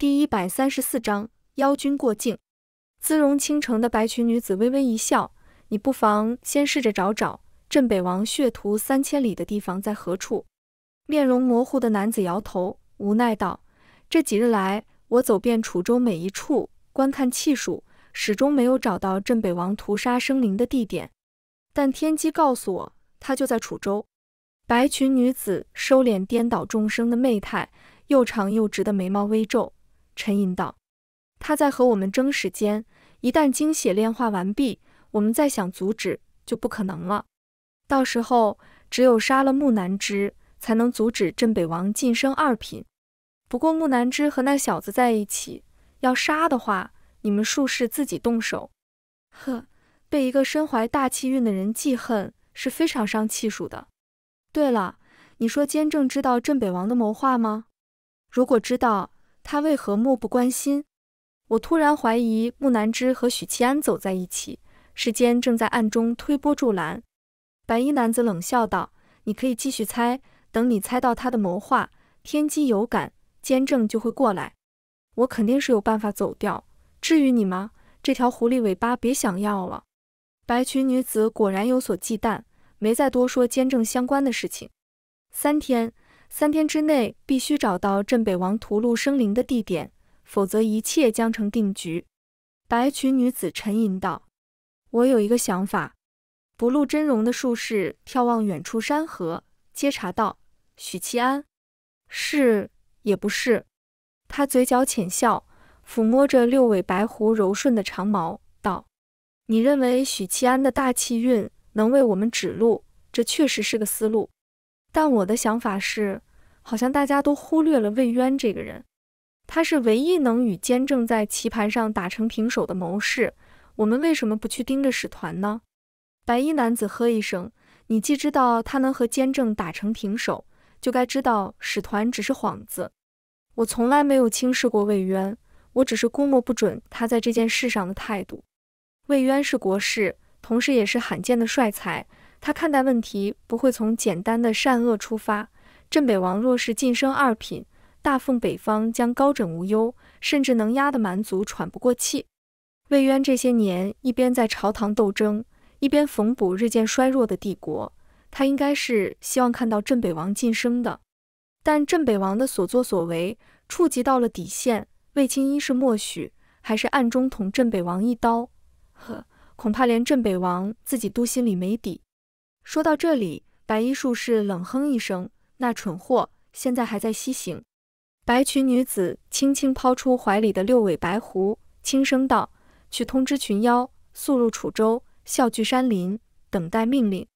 第一百三十四章妖君过境。姿容倾城的白裙女子微微一笑：“你不妨先试着找找，镇北王血屠三千里的地方在何处？”面容模糊的男子摇头，无奈道：“这几日来，我走遍楚州每一处，观看气数，始终没有找到镇北王屠杀生灵的地点。但天机告诉我，他就在楚州。”白裙女子收敛颠倒众生的媚态，又长又直的眉毛微皱。沉吟道：“他在和我们争时间，一旦精血炼化完毕，我们再想阻止就不可能了。到时候只有杀了木南枝，才能阻止镇北王晋升二品。不过木南枝和那小子在一起，要杀的话，你们术士自己动手。呵，被一个身怀大气运的人记恨是非常伤气数的。对了，你说监正知道镇北王的谋划吗？如果知道。”他为何漠不关心？我突然怀疑木南枝和许七安走在一起，时间正在暗中推波助澜。白衣男子冷笑道：“你可以继续猜，等你猜到他的谋划，天机有感，监正就会过来。我肯定是有办法走掉。至于你吗，这条狐狸尾巴别想要了。”白裙女子果然有所忌惮，没再多说监正相关的事情。三天。三天之内必须找到镇北王屠戮生灵的地点，否则一切将成定局。白裙女子沉吟道：“我有一个想法。”不露真容的术士眺望远处山河，接茬道：“许七安，是也不是？”他嘴角浅笑，抚摸着六尾白狐柔顺的长毛，道：“你认为许七安的大气运能为我们指路？这确实是个思路。”但我的想法是，好像大家都忽略了魏渊这个人。他是唯一能与监正，在棋盘上打成平手的谋士。我们为什么不去盯着使团呢？白衣男子喝一声：“你既知道他能和监正打成平手，就该知道使团只是幌子。我从来没有轻视过魏渊，我只是估摸不准他在这件事上的态度。魏渊是国士，同时也是罕见的帅才。”他看待问题不会从简单的善恶出发。镇北王若是晋升二品，大奉北方将高枕无忧，甚至能压得蛮族喘不过气。魏渊这些年一边在朝堂斗争，一边缝补日渐衰弱的帝国，他应该是希望看到镇北王晋升的。但镇北王的所作所为触及到了底线，魏青一是默许，还是暗中捅镇北王一刀？呵，恐怕连镇北王自己都心里没底。说到这里，白衣术士冷哼一声：“那蠢货现在还在西行。”白裙女子轻轻抛出怀里的六尾白狐，轻声道：“去通知群妖，速入楚州，啸聚山林，等待命令。”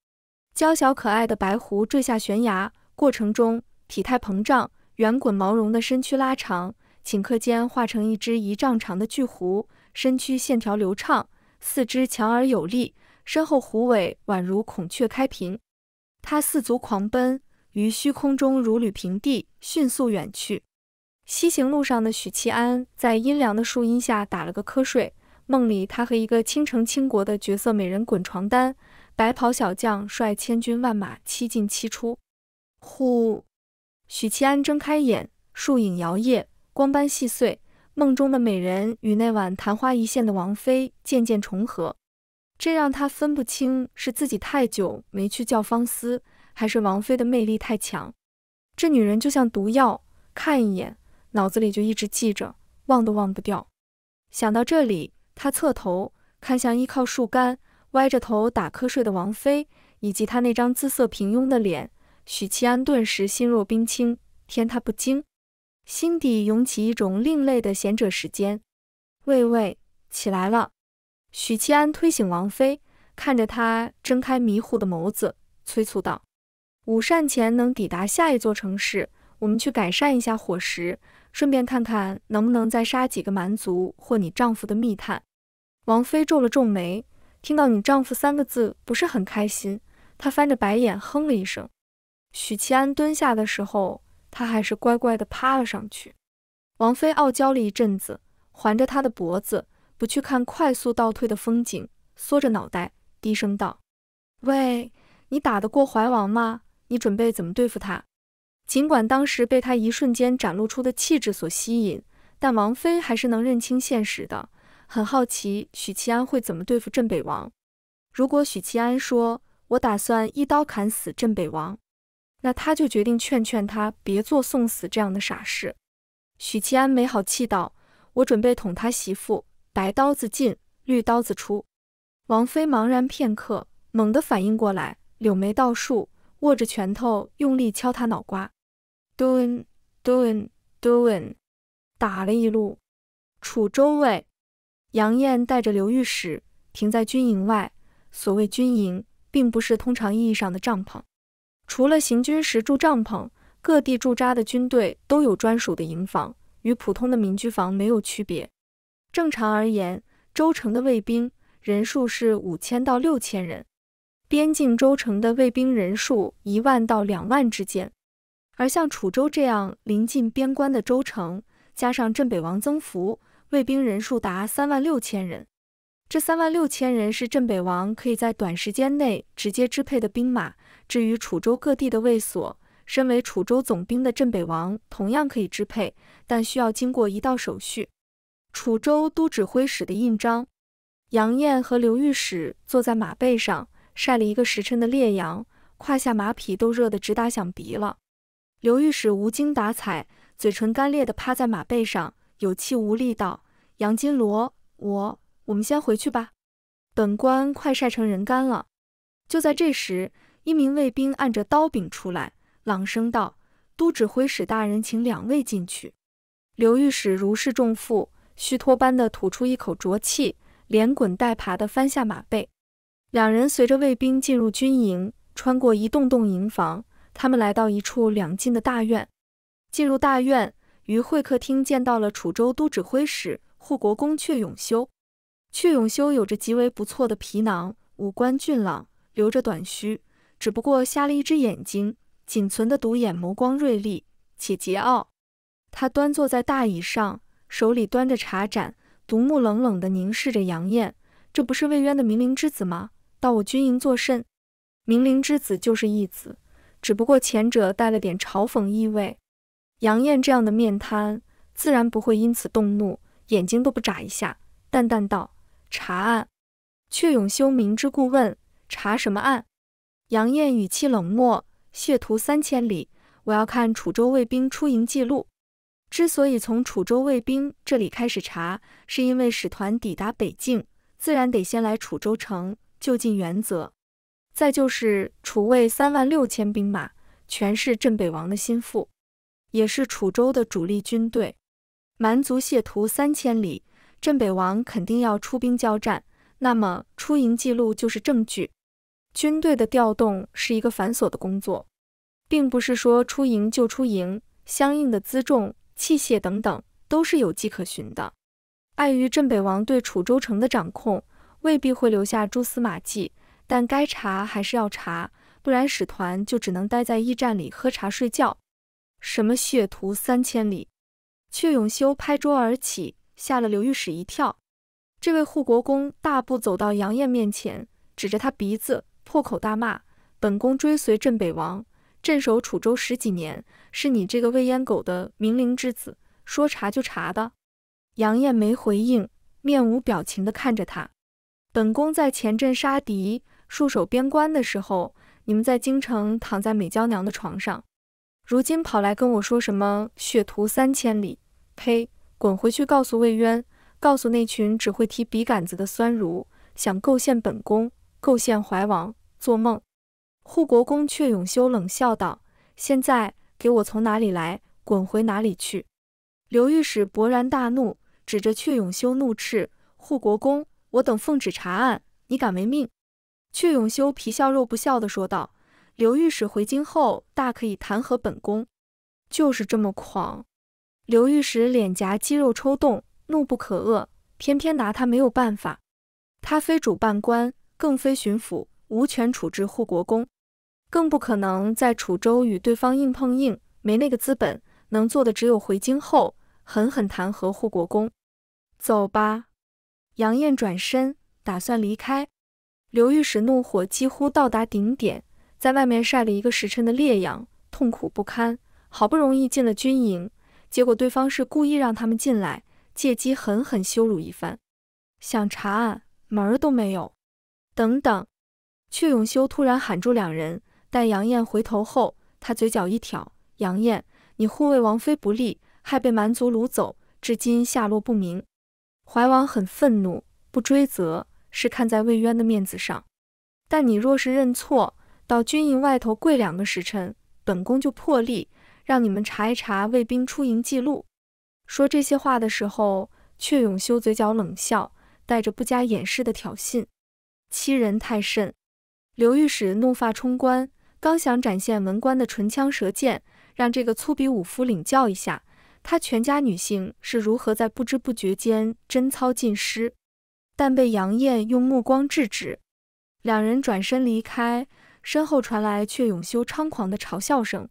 娇小可爱的白狐坠下悬崖过程中，体态膨胀，圆滚毛绒的身躯拉长，顷刻间化成一只一丈长的巨狐，身躯线条流畅，四肢强而有力。身后虎尾宛如孔雀开屏，他四足狂奔于虚空中如履平地，迅速远去。西行路上的许七安在阴凉的树荫下打了个瞌睡，梦里他和一个倾城倾国的绝色美人滚床单。白袍小将率千军万马七进七出，呼！许七安睁开眼，树影摇曳，光斑细碎，梦中的美人与那晚昙花一现的王妃渐渐重合。这让他分不清是自己太久没去叫方思，还是王妃的魅力太强。这女人就像毒药，看一眼，脑子里就一直记着，忘都忘不掉。想到这里，他侧头看向依靠树干、歪着头打瞌睡的王妃，以及她那张姿色平庸的脸，许七安顿时心若冰清，天塌不惊，心底涌起一种另类的贤者时间。喂喂，起来了。许七安推醒王妃，看着她睁开迷糊的眸子，催促道：“午膳前能抵达下一座城市，我们去改善一下伙食，顺便看看能不能再杀几个蛮族或你丈夫的密探。”王妃皱了皱眉，听到“你丈夫”三个字，不是很开心。她翻着白眼，哼了一声。许七安蹲下的时候，她还是乖乖地趴了上去。王妃傲娇了一阵子，环着他的脖子。不去看快速倒退的风景，缩着脑袋低声道：“喂，你打得过怀王吗？你准备怎么对付他？”尽管当时被他一瞬间展露出的气质所吸引，但王妃还是能认清现实的。很好奇许祁安会怎么对付镇北王。如果许祁安说：“我打算一刀砍死镇北王”，那他就决定劝劝他别做送死这样的傻事。许祁安没好气道：“我准备捅他媳妇。”白刀子进，绿刀子出。王妃茫然片刻，猛地反应过来，柳眉倒竖，握着拳头用力敲他脑瓜。doen doen doen，打了一路。楚州卫，杨艳带着刘御史停在军营外。所谓军营，并不是通常意义上的帐篷，除了行军时住帐篷，各地驻扎的军队都有专属的营房，与普通的民居房没有区别。正常而言，州城的卫兵人数是五千到六千人，边境州城的卫兵人数一万到两万之间。而像楚州这样临近边关的州城，加上镇北王增幅，卫兵人数达三万六千人。这三万六千人是镇北王可以在短时间内直接支配的兵马。至于楚州各地的卫所，身为楚州总兵的镇北王同样可以支配，但需要经过一道手续。楚州都指挥使的印章，杨艳和刘御史坐在马背上晒了一个时辰的烈阳，胯下马匹都热得直打响鼻了。刘御史无精打采，嘴唇干裂的趴在马背上，有气无力道：“杨金罗，我我们先回去吧，本官快晒成人干了。”就在这时，一名卫兵按着刀柄出来，朗声道：“都指挥使大人，请两位进去。”刘御史如释重负。虚脱般的吐出一口浊气，连滚带爬的翻下马背。两人随着卫兵进入军营，穿过一栋栋营房，他们来到一处两进的大院。进入大院，于会客厅见到了楚州都指挥使、护国公阙永修。阙永修有着极为不错的皮囊，五官俊朗，留着短须，只不过瞎了一只眼睛，仅存的独眼眸光锐利且桀骜。他端坐在大椅上。手里端着茶盏，独目冷冷地凝视着杨艳。这不是魏渊的明灵之子吗？到我军营作甚？明灵之子就是义子，只不过前者带了点嘲讽意味。杨艳这样的面瘫，自然不会因此动怒，眼睛都不眨一下，淡淡道：“查案。”却永修明知故问：“查什么案？”杨艳语气冷漠：“血途三千里，我要看楚州卫兵出营记录。”之所以从楚州卫兵这里开始查，是因为使团抵达北境，自然得先来楚州城就近原则。再就是楚卫三万六千兵马，全是镇北王的心腹，也是楚州的主力军队。蛮族谢屠三千里，镇北王肯定要出兵交战，那么出营记录就是证据。军队的调动是一个繁琐的工作，并不是说出营就出营，相应的辎重。器械等等都是有迹可循的。碍于镇北王对楚州城的掌控，未必会留下蛛丝马迹，但该查还是要查，不然使团就只能待在驿站里喝茶睡觉。什么血屠三千里！阙永修拍桌而起，吓了刘御史一跳。这位护国公大步走到杨艳面前，指着他鼻子破口大骂：“本宫追随镇北王！”镇守楚州十几年，是你这个魏阉狗的明灵之子，说查就查的？杨艳没回应，面无表情地看着他。本宫在前阵杀敌、戍守边关的时候，你们在京城躺在美娇娘的床上，如今跑来跟我说什么血屠三千里？呸！滚回去告诉魏渊，告诉那群只会提笔杆子的酸儒，想构陷本宫、构陷怀王，做梦！护国公阙永修冷笑道：“现在给我从哪里来，滚回哪里去！”刘御史勃然大怒，指着阙永修怒斥：“护国公，我等奉旨查案，你敢违命？”阙永修皮笑肉不笑地说道：“刘御史回京后，大可以弹劾本宫，就是这么狂！”刘御史脸颊肌肉抽动，怒不可遏，偏偏拿他没有办法。他非主办官，更非巡抚，无权处置护国公。更不可能在楚州与对方硬碰硬，没那个资本。能做的只有回京后狠狠弹劾护国公。走吧。杨艳转身打算离开。刘御史怒火几乎到达顶点，在外面晒了一个时辰的烈阳，痛苦不堪。好不容易进了军营，结果对方是故意让他们进来，借机狠狠羞辱一番。想查案，门儿都没有。等等！阙永修突然喊住两人。待杨艳回头后，他嘴角一挑：“杨艳，你护卫王妃不力，害被蛮族掳走，至今下落不明。”怀王很愤怒，不追责是看在魏渊的面子上，但你若是认错，到军营外头跪两个时辰，本宫就破例让你们查一查卫兵出营记录。”说这些话的时候，阙永修嘴角冷笑，带着不加掩饰的挑衅，欺人太甚。刘御史怒发冲冠。刚想展现文官的唇枪舌剑，让这个粗鄙武夫领教一下他全家女性是如何在不知不觉间贞操尽失，但被杨艳用目光制止。两人转身离开，身后传来却永修猖狂的嘲笑声，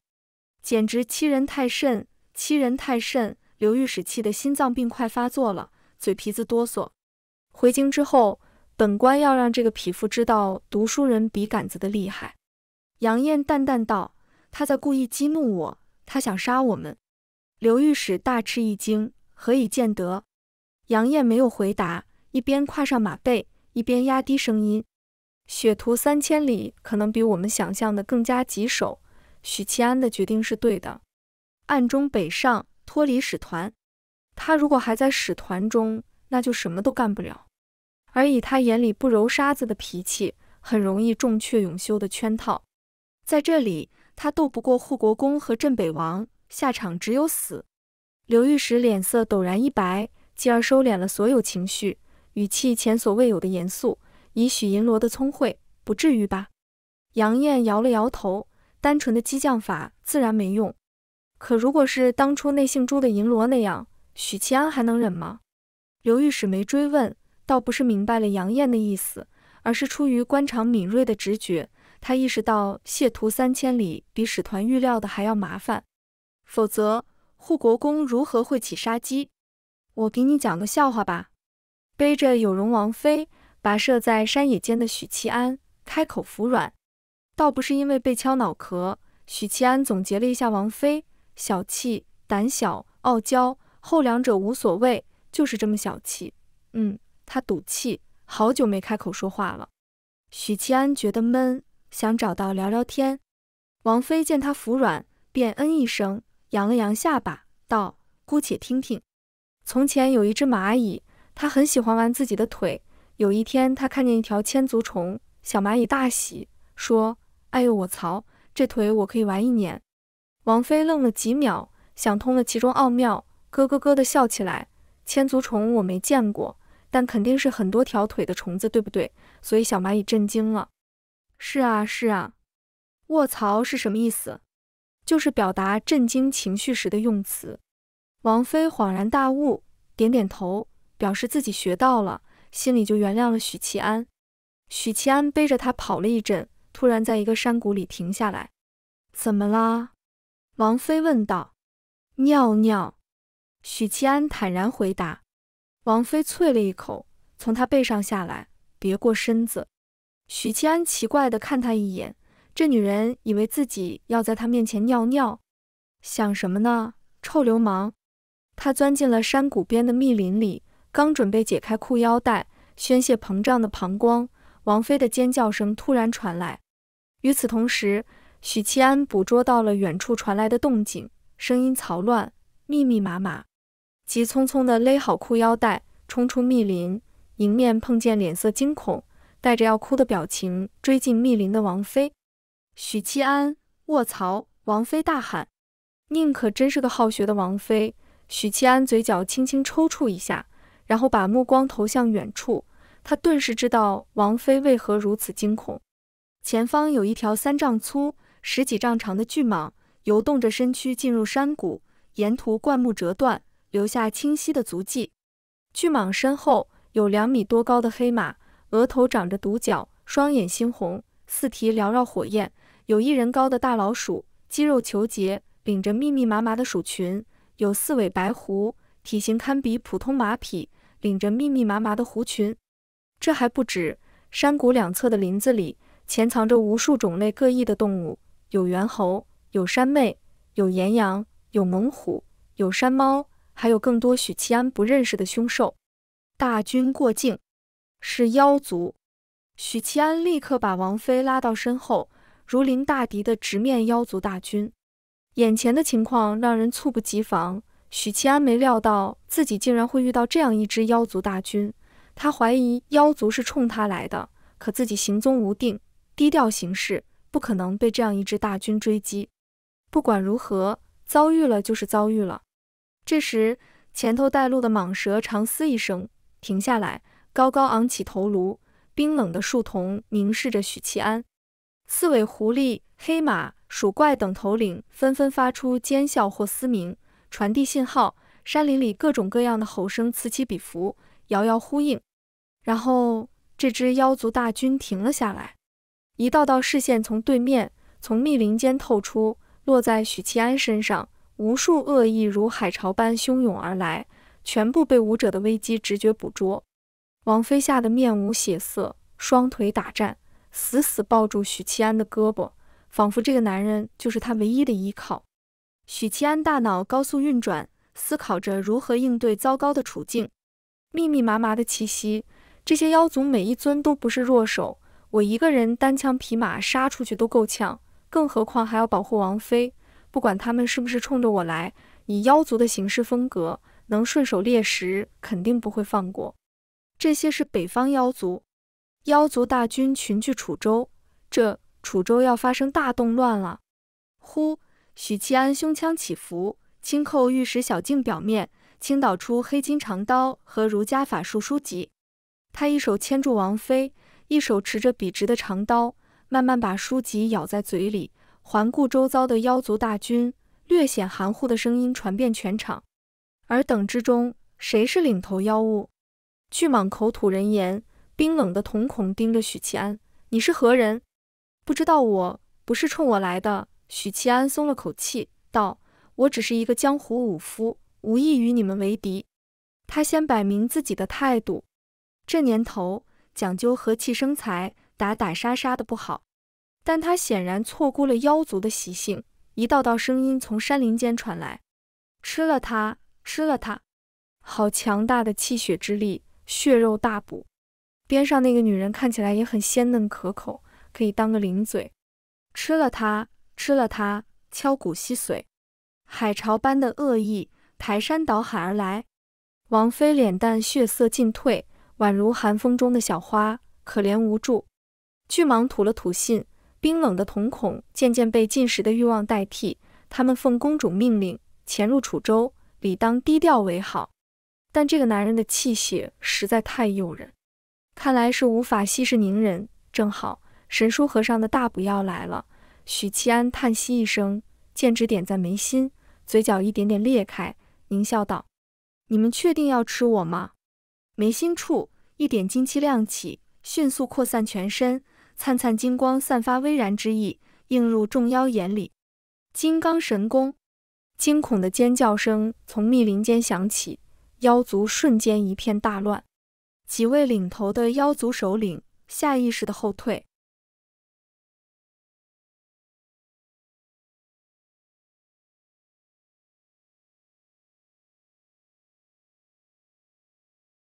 简直欺人太甚！欺人太甚！刘御史气的心脏病快发作了，嘴皮子哆嗦。回京之后，本官要让这个匹夫知道读书人笔杆子的厉害。杨艳淡淡道：“他在故意激怒我，他想杀我们。”刘御史大吃一惊：“何以见得？”杨艳没有回答，一边跨上马背，一边压低声音：“雪途三千里，可能比我们想象的更加棘手。许七安的决定是对的，暗中北上脱离使团。他如果还在使团中，那就什么都干不了。而以他眼里不揉沙子的脾气，很容易中却永修的圈套。”在这里，他斗不过护国公和镇北王，下场只有死。刘御史脸色陡然一白，继而收敛了所有情绪，语气前所未有的严肃。以许银罗的聪慧，不至于吧？杨艳摇了摇头，单纯的激将法自然没用。可如果是当初那姓朱的银罗那样，许其安还能忍吗？刘御史没追问，倒不是明白了杨艳的意思，而是出于官场敏锐的直觉。他意识到，谢途三千里比使团预料的还要麻烦，否则护国公如何会起杀机？我给你讲个笑话吧。背着有容王妃跋涉在山野间的许七安开口服软，倒不是因为被敲脑壳。许七安总结了一下：王妃小气、胆小、傲娇，后两者无所谓，就是这么小气。嗯，他赌气，好久没开口说话了。许七安觉得闷。想找到聊聊天，王妃见他服软，便嗯一声，扬了扬下巴，道：“姑且听听。”从前有一只蚂蚁，它很喜欢玩自己的腿。有一天，它看见一条千足虫，小蚂蚁大喜，说：“哎呦我操，这腿我可以玩一年！”王妃愣了几秒，想通了其中奥妙，咯咯咯的笑起来。千足虫我没见过，但肯定是很多条腿的虫子，对不对？所以小蚂蚁震惊了。是啊是啊，卧槽是什么意思？就是表达震惊情绪时的用词。王菲恍然大悟，点点头，表示自己学到了，心里就原谅了许其安。许其安背着他跑了一阵，突然在一个山谷里停下来。怎么啦？王菲问道。尿尿。许其安坦然回答。王菲啐了一口，从他背上下来，别过身子。许七安奇怪地看他一眼，这女人以为自己要在他面前尿尿，想什么呢？臭流氓！他钻进了山谷边的密林里，刚准备解开裤腰带宣泄膨胀的膀胱，王菲的尖叫声突然传来。与此同时，许七安捕捉到了远处传来的动静，声音嘈乱，密密麻麻，急匆匆地勒好裤腰带，冲出密林，迎面碰见脸色惊恐。带着要哭的表情追进密林的王妃许七安，卧槽！王妃大喊：“宁可真是个好学的王妃。”许七安嘴角轻轻抽搐一下，然后把目光投向远处。他顿时知道王妃为何如此惊恐。前方有一条三丈粗、十几丈长的巨蟒，游动着身躯进入山谷，沿途灌木折断，留下清晰的足迹。巨蟒身后有两米多高的黑马。额头长着独角，双眼猩红，四蹄缭绕火焰，有一人高的大老鼠，肌肉虬结，领着密密麻麻的鼠群；有四尾白狐，体型堪比普通马匹，领着密密麻麻的狐群。这还不止，山谷两侧的林子里潜藏着无数种类各异的动物，有猿猴，有山魅，有岩羊，有猛虎，有山猫，还有更多许七安不认识的凶兽。大军过境。是妖族，许七安立刻把王妃拉到身后，如临大敌的直面妖族大军。眼前的情况让人猝不及防。许七安没料到自己竟然会遇到这样一支妖族大军，他怀疑妖族是冲他来的，可自己行踪无定，低调行事，不可能被这样一支大军追击。不管如何，遭遇了就是遭遇了。这时，前头带路的蟒蛇长嘶一声，停下来。高高昂起头颅，冰冷的树瞳凝视着许七安。四尾狐狸、黑马、鼠怪等头领纷纷发出尖啸或嘶鸣，传递信号。山林里各种各样的吼声此起彼伏，遥遥呼应。然后，这支妖族大军停了下来。一道道视线从对面、从密林间透出，落在许七安身上。无数恶意如海潮般汹涌而来，全部被武者的危机直觉捕捉。王妃吓得面无血色，双腿打颤，死死抱住许七安的胳膊，仿佛这个男人就是她唯一的依靠。许七安大脑高速运转，思考着如何应对糟糕的处境。密密麻麻的气息，这些妖族每一尊都不是弱手，我一个人单枪匹马杀出去都够呛，更何况还要保护王妃。不管他们是不是冲着我来，以妖族的行事风格，能顺手猎食肯定不会放过。这些是北方妖族，妖族大军群聚楚州，这楚州要发生大动乱了。呼，许七安胸腔起伏，轻叩玉石小镜表面，倾倒出黑金长刀和儒家法术书籍。他一手牵住王妃，一手持着笔直的长刀，慢慢把书籍咬在嘴里，环顾周遭的妖族大军，略显含糊的声音传遍全场：“尔等之中，谁是领头妖物？”巨蟒口吐人言，冰冷的瞳孔盯着许七安：“你是何人？”“不知道，我不是冲我来的。”许七安松了口气，道：“我只是一个江湖武夫，无意与你们为敌。”他先摆明自己的态度。这年头讲究和气生财，打打杀杀的不好。但他显然错估了妖族的习性。一道道声音从山林间传来：“吃了它，吃了它！好强大的气血之力！”血肉大补，边上那个女人看起来也很鲜嫩可口，可以当个零嘴。吃了它，吃了它，敲骨吸髓。海潮般的恶意，排山倒海而来。王妃脸蛋血色尽褪，宛如寒风中的小花，可怜无助。巨蟒吐了吐信，冰冷的瞳孔渐渐被进食的欲望代替。他们奉公主命令潜入楚州，理当低调为好。但这个男人的气血实在太诱人，看来是无法息事宁人。正好神书和尚的大补药来了。许七安叹息一声，剑指点在眉心，嘴角一点点裂开，狞笑道：“你们确定要吃我吗？”眉心处一点金气亮起，迅速扩散全身，灿灿金光散发巍然之意，映入众妖眼里。金刚神功！惊恐的尖叫声从密林间响起。妖族瞬间一片大乱，几位领头的妖族首领下意识的后退。